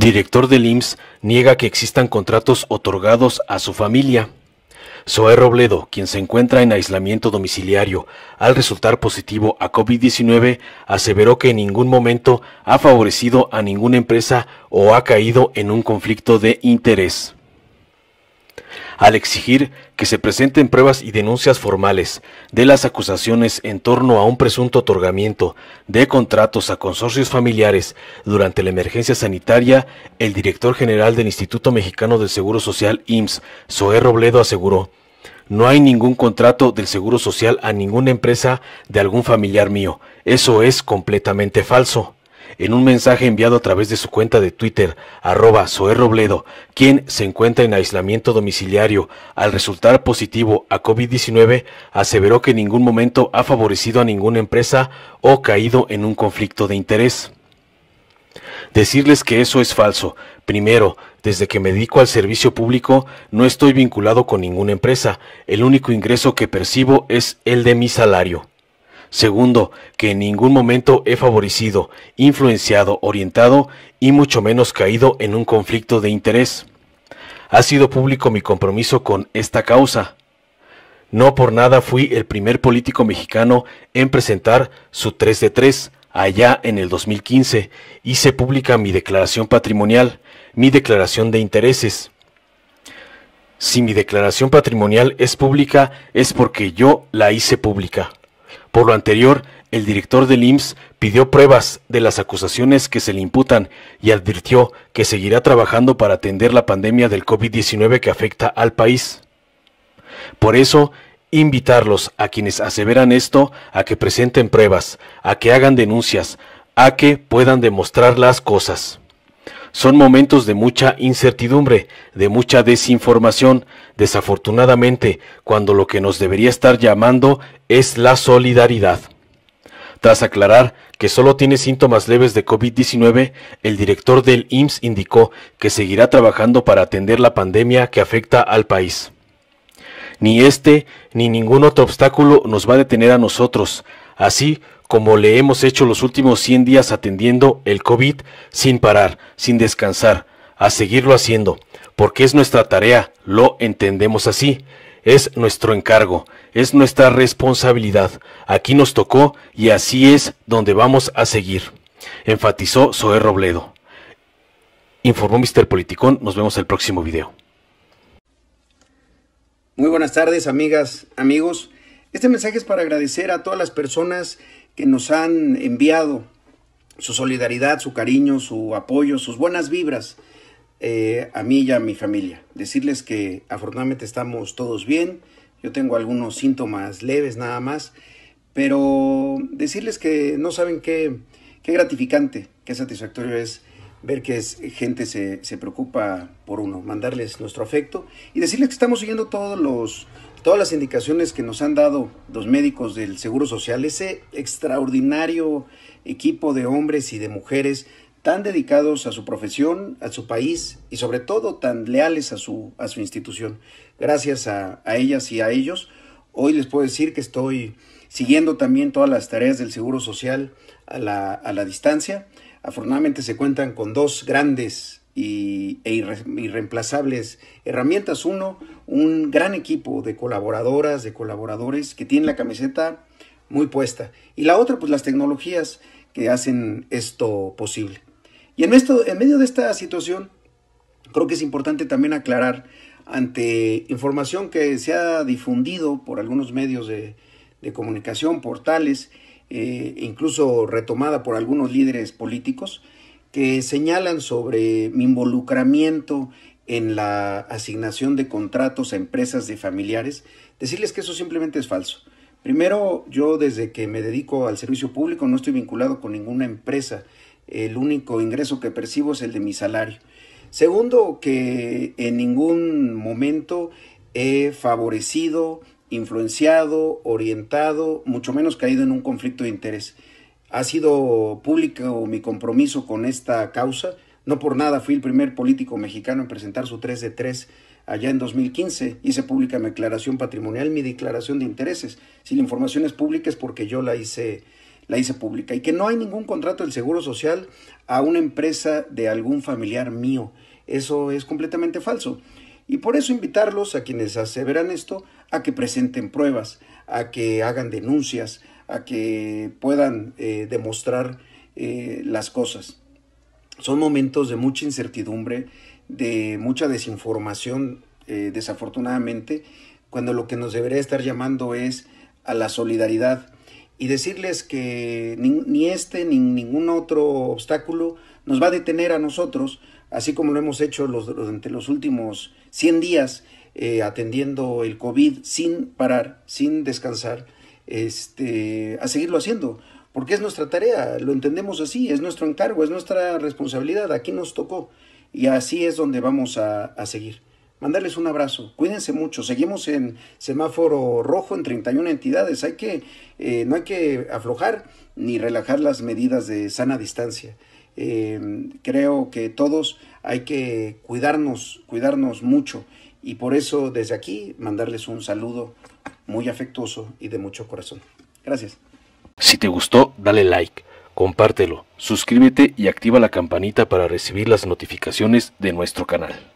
Director del IMSS niega que existan contratos otorgados a su familia. Zoe Robledo, quien se encuentra en aislamiento domiciliario al resultar positivo a COVID-19, aseveró que en ningún momento ha favorecido a ninguna empresa o ha caído en un conflicto de interés al exigir que se presenten pruebas y denuncias formales de las acusaciones en torno a un presunto otorgamiento de contratos a consorcios familiares durante la emergencia sanitaria, el director general del Instituto Mexicano del Seguro Social IMSS, Zoé Robledo, aseguró no hay ningún contrato del Seguro Social a ninguna empresa de algún familiar mío. Eso es completamente falso en un mensaje enviado a través de su cuenta de Twitter, arroba Zoé Robledo, quien se encuentra en aislamiento domiciliario al resultar positivo a COVID-19, aseveró que en ningún momento ha favorecido a ninguna empresa o caído en un conflicto de interés. Decirles que eso es falso. Primero, desde que me dedico al servicio público, no estoy vinculado con ninguna empresa. El único ingreso que percibo es el de mi salario. Segundo, que en ningún momento he favorecido, influenciado, orientado y mucho menos caído en un conflicto de interés. Ha sido público mi compromiso con esta causa. No por nada fui el primer político mexicano en presentar su 3 de 3 allá en el 2015. Hice pública mi declaración patrimonial, mi declaración de intereses. Si mi declaración patrimonial es pública es porque yo la hice pública. Por lo anterior, el director del IMSS pidió pruebas de las acusaciones que se le imputan y advirtió que seguirá trabajando para atender la pandemia del COVID-19 que afecta al país. Por eso, invitarlos a quienes aseveran esto a que presenten pruebas, a que hagan denuncias, a que puedan demostrar las cosas. Son momentos de mucha incertidumbre, de mucha desinformación, desafortunadamente, cuando lo que nos debería estar llamando es la solidaridad. Tras aclarar que solo tiene síntomas leves de COVID-19, el director del IMSS indicó que seguirá trabajando para atender la pandemia que afecta al país. Ni este ni ningún otro obstáculo nos va a detener a nosotros, así como le hemos hecho los últimos 100 días atendiendo el COVID sin parar, sin descansar, a seguirlo haciendo, porque es nuestra tarea, lo entendemos así, es nuestro encargo, es nuestra responsabilidad, aquí nos tocó y así es donde vamos a seguir, enfatizó Zoé Robledo. Informó Mister Politicón, nos vemos el próximo video. Muy buenas tardes, amigas, amigos. Este mensaje es para agradecer a todas las personas que nos han enviado su solidaridad, su cariño, su apoyo, sus buenas vibras eh, a mí y a mi familia. Decirles que afortunadamente estamos todos bien. Yo tengo algunos síntomas leves nada más, pero decirles que no saben qué, qué gratificante, qué satisfactorio es ver que gente se, preocupa por uno, mandarles nuestro afecto y decirles que estamos siguiendo todos los, todas las indicaciones que nos han dado los médicos del Seguro Social, ese extraordinario equipo de hombres y de mujeres tan dedicados a su profesión, a su país y sobre todo tan leales a su, a su institución. Gracias a, ellas y a ellos. Hoy les puedo decir que estoy siguiendo también todas las tareas del Seguro Social a la, a la distancia Afortunadamente se cuentan con dos grandes y, e irreemplazables herramientas. Uno, un gran equipo de colaboradoras, de colaboradores que tienen la camiseta muy puesta. Y la otra, pues las tecnologías que hacen esto posible. Y en, esto, en medio de esta situación, creo que es importante también aclarar ante información que se ha difundido por algunos medios de, de comunicación, portales, eh, incluso retomada por algunos líderes políticos, que señalan sobre mi involucramiento en la asignación de contratos a empresas de familiares, decirles que eso simplemente es falso. Primero, yo desde que me dedico al servicio público no estoy vinculado con ninguna empresa. El único ingreso que percibo es el de mi salario. Segundo, que en ningún momento he favorecido influenciado, orientado, mucho menos caído en un conflicto de interés. Ha sido público mi compromiso con esta causa. No por nada fui el primer político mexicano en presentar su 3 de 3 allá en 2015. Hice pública mi declaración patrimonial, mi declaración de intereses. Si la información es pública es porque yo la hice, la hice pública. Y que no hay ningún contrato del Seguro Social a una empresa de algún familiar mío. Eso es completamente falso. Y por eso invitarlos a quienes aseveran esto a que presenten pruebas, a que hagan denuncias, a que puedan eh, demostrar eh, las cosas. Son momentos de mucha incertidumbre, de mucha desinformación, eh, desafortunadamente, cuando lo que nos debería estar llamando es a la solidaridad y decirles que ni este ni ningún otro obstáculo nos va a detener a nosotros, así como lo hemos hecho los, durante los últimos 100 días eh, atendiendo el COVID sin parar, sin descansar, este, a seguirlo haciendo, porque es nuestra tarea, lo entendemos así, es nuestro encargo, es nuestra responsabilidad, aquí nos tocó y así es donde vamos a, seguir mandarles un abrazo. Cuídense mucho. Seguimos en semáforo rojo en 31 entidades. Hay que, eh, no hay que aflojar ni relajar las medidas de sana distancia. Eh, creo que todos hay que cuidarnos, cuidarnos mucho. Y por eso desde aquí mandarles un saludo muy afectuoso y de mucho corazón. Gracias. Si te gustó, dale like, compártelo, suscríbete y activa la campanita para recibir las notificaciones de nuestro canal.